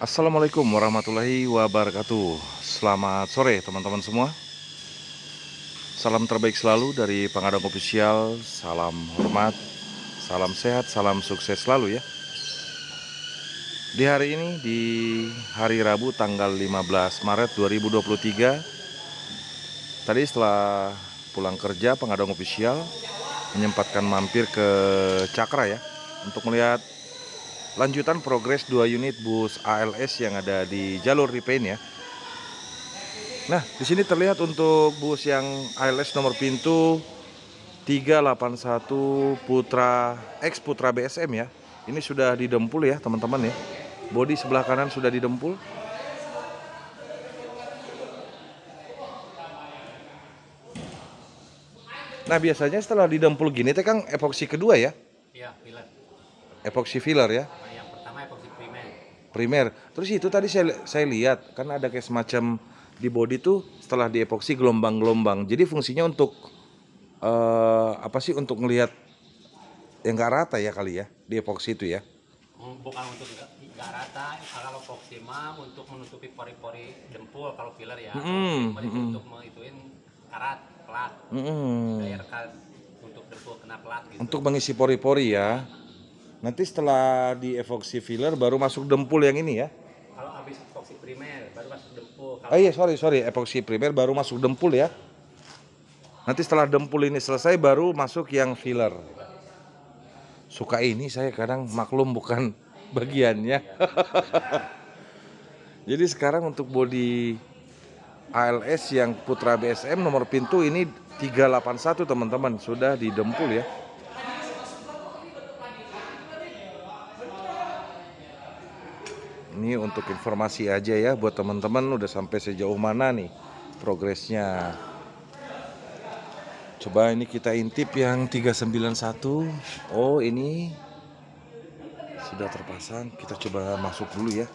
Assalamualaikum warahmatullahi wabarakatuh Selamat sore teman-teman semua Salam terbaik selalu dari pengadang Official Salam hormat, salam sehat, salam sukses selalu ya Di hari ini, di hari Rabu tanggal 15 Maret 2023 Tadi setelah pulang kerja pengadang Official Menyempatkan mampir ke Cakra ya Untuk melihat lanjutan progres dua unit bus ALS yang ada di jalur repaint ya. Nah, di sini terlihat untuk bus yang ALS nomor pintu 381 Putra X Putra BSM ya. Ini sudah didempul ya, teman-teman ya. Bodi sebelah kanan sudah didempul. Nah, biasanya setelah didempul gini teh Kang epoksi kedua ya? Iya, pilat epoxy filler ya yang pertama epoxy primer primer terus itu tadi saya saya lihat karena ada kayak semacam di body tuh setelah di epoxy gelombang-gelombang jadi fungsinya untuk uh, apa sih untuk melihat yang nggak rata ya kali ya di epoxy itu ya hmm, bukan untuk nggak rata kalau epoxy mah untuk menutupi pori-pori dempul kalau filler ya mm -hmm. -hmm. untuk mengituin karat plat, mm -hmm. untuk dempul kena plat. gitu. untuk mengisi pori-pori ya Nanti setelah di evoksi filler baru masuk dempul yang ini ya. Kalau habis epoxy primer baru masuk dempul. Kalau oh iya sorry sorry epoxy primer baru masuk dempul ya. Nanti setelah dempul ini selesai baru masuk yang filler. Suka ini saya kadang maklum bukan bagiannya. Jadi sekarang untuk body ALS yang Putra BSM nomor pintu ini 381 teman-teman sudah didempul ya. Ini untuk informasi aja ya buat teman-teman udah sampai sejauh mana nih progresnya. Coba ini kita intip yang 391. Oh, ini sudah terpasang. Kita coba masuk dulu ya.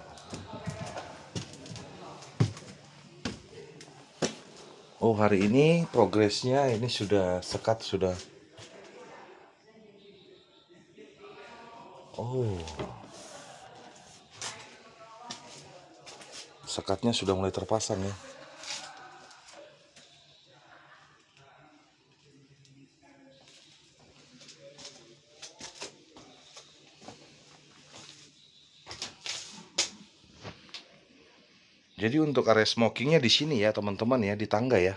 Oh, hari ini progresnya ini sudah sekat sudah. Oh. sekatnya sudah mulai terpasang ya Jadi untuk area smokingnya di sini ya teman-teman ya di tangga ya.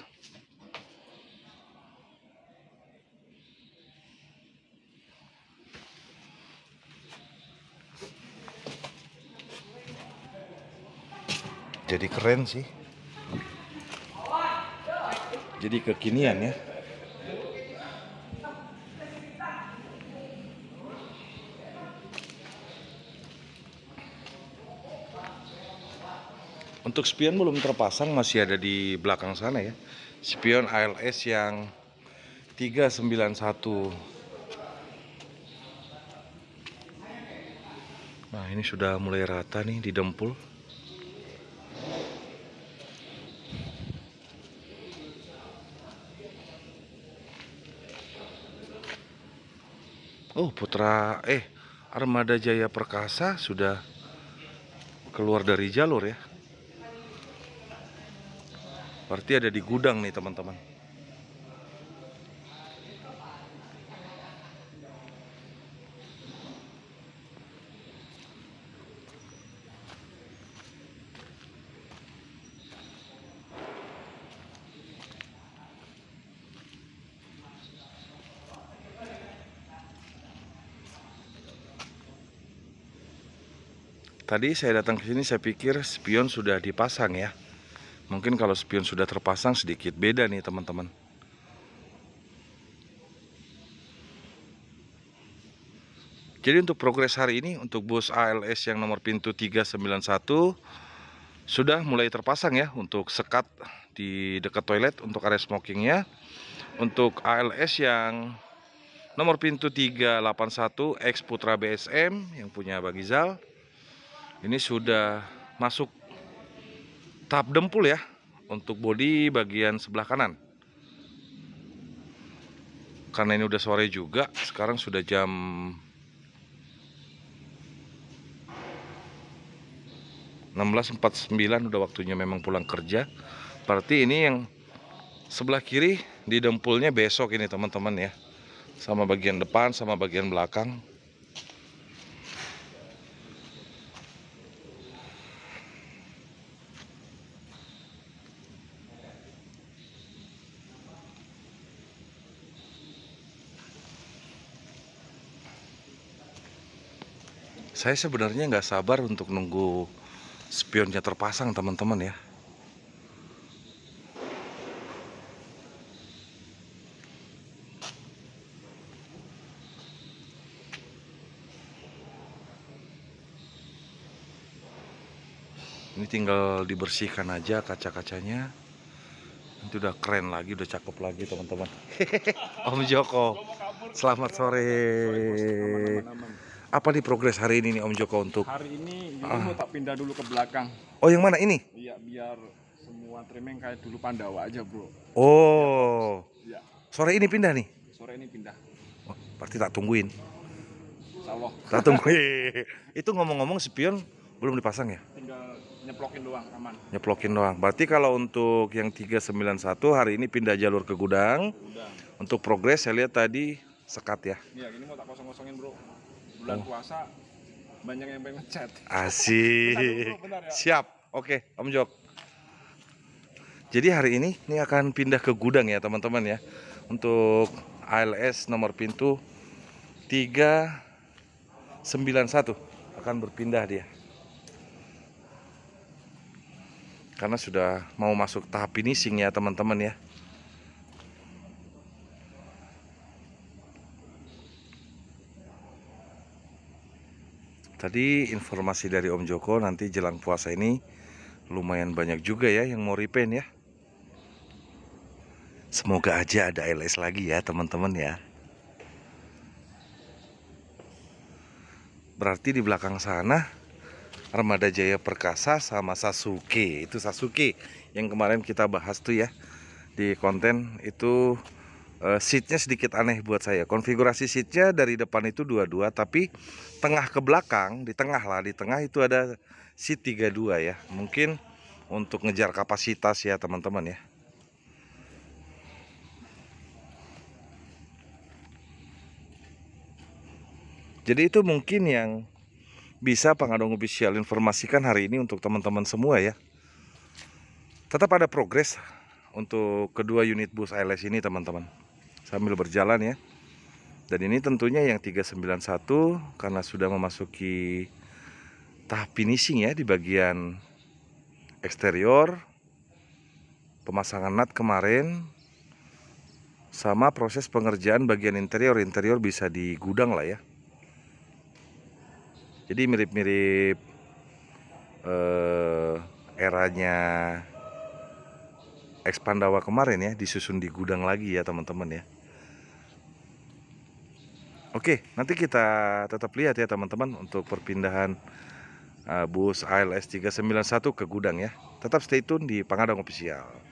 jadi keren sih jadi kekinian ya Untuk spion belum terpasang masih ada di belakang sana ya. Spion ALS yang 391. Nah, ini sudah mulai rata nih di dempul. Oh, Putra eh Armada Jaya Perkasa sudah keluar dari jalur ya. Berarti ada di gudang nih, teman-teman. Tadi saya datang ke sini saya pikir spion sudah dipasang ya. Mungkin kalau spion sudah terpasang sedikit beda nih teman-teman. Jadi untuk progres hari ini untuk bus ALS yang nomor pintu 391 sudah mulai terpasang ya untuk sekat di dekat toilet untuk area smokingnya. Untuk ALS yang nomor pintu 381 X Putra BSM yang punya Bagizal ini sudah masuk tahap dempul ya untuk bodi bagian sebelah kanan karena ini udah sore juga sekarang sudah jam 16.49 udah waktunya memang pulang kerja berarti ini yang sebelah kiri di dempulnya besok ini teman-teman ya sama bagian depan sama bagian belakang saya sebenarnya nggak sabar untuk nunggu spionnya terpasang teman-teman ya ini tinggal dibersihkan aja kaca-kacanya nanti udah keren lagi udah cakep lagi teman-teman Om Joko selamat sore apa nih progres hari ini nih Om Joko untuk hari ini ini ah. mau tak pindah dulu ke belakang oh yang mana ini iya biar semua trimming kayak dulu Pandawa aja bro oh ya. sore ini pindah nih sore ini pindah oh, berarti tak tungguin Allah tak tungguin iya, iya, iya. itu ngomong-ngomong spion belum dipasang ya tinggal nyeplokin doang aman nyeplokin doang berarti kalau untuk yang 391 hari ini pindah jalur ke gudang, gudang. untuk progres saya lihat tadi sekat ya iya ini mau tak kosong-kosongin bro bulan oh. puasa banyak yang pengen chat. Asik. ya? Siap. Oke, Om Jok. Jadi hari ini ini akan pindah ke gudang ya, teman-teman ya. Untuk ALS nomor pintu 391 akan berpindah dia. Karena sudah mau masuk tahap finishing ya, teman-teman ya. Tadi informasi dari Om Joko nanti jelang puasa ini lumayan banyak juga ya yang mau repaint ya. Semoga aja ada LS lagi ya teman-teman ya. Berarti di belakang sana Armada Jaya Perkasa sama Sasuke. Itu Sasuke yang kemarin kita bahas tuh ya di konten itu uh, seatnya sedikit aneh buat saya konfigurasi seatnya dari depan itu dua-dua tapi tengah ke belakang di tengah lah di tengah itu ada seat 32 ya mungkin untuk ngejar kapasitas ya teman-teman ya jadi itu mungkin yang bisa pengadong Official informasikan hari ini untuk teman-teman semua ya tetap ada progres untuk kedua unit bus ALS ini teman-teman sambil berjalan ya dan ini tentunya yang 391 karena sudah memasuki tahap finishing ya di bagian eksterior pemasangan nat kemarin sama proses pengerjaan bagian interior interior bisa di gudang lah ya jadi mirip-mirip eh, eranya expandawa kemarin ya disusun di gudang lagi ya teman-teman ya Oke, nanti kita tetap lihat ya teman-teman untuk perpindahan uh, bus ALS 391 ke gudang ya. Tetap stay tune di Pangadang Official.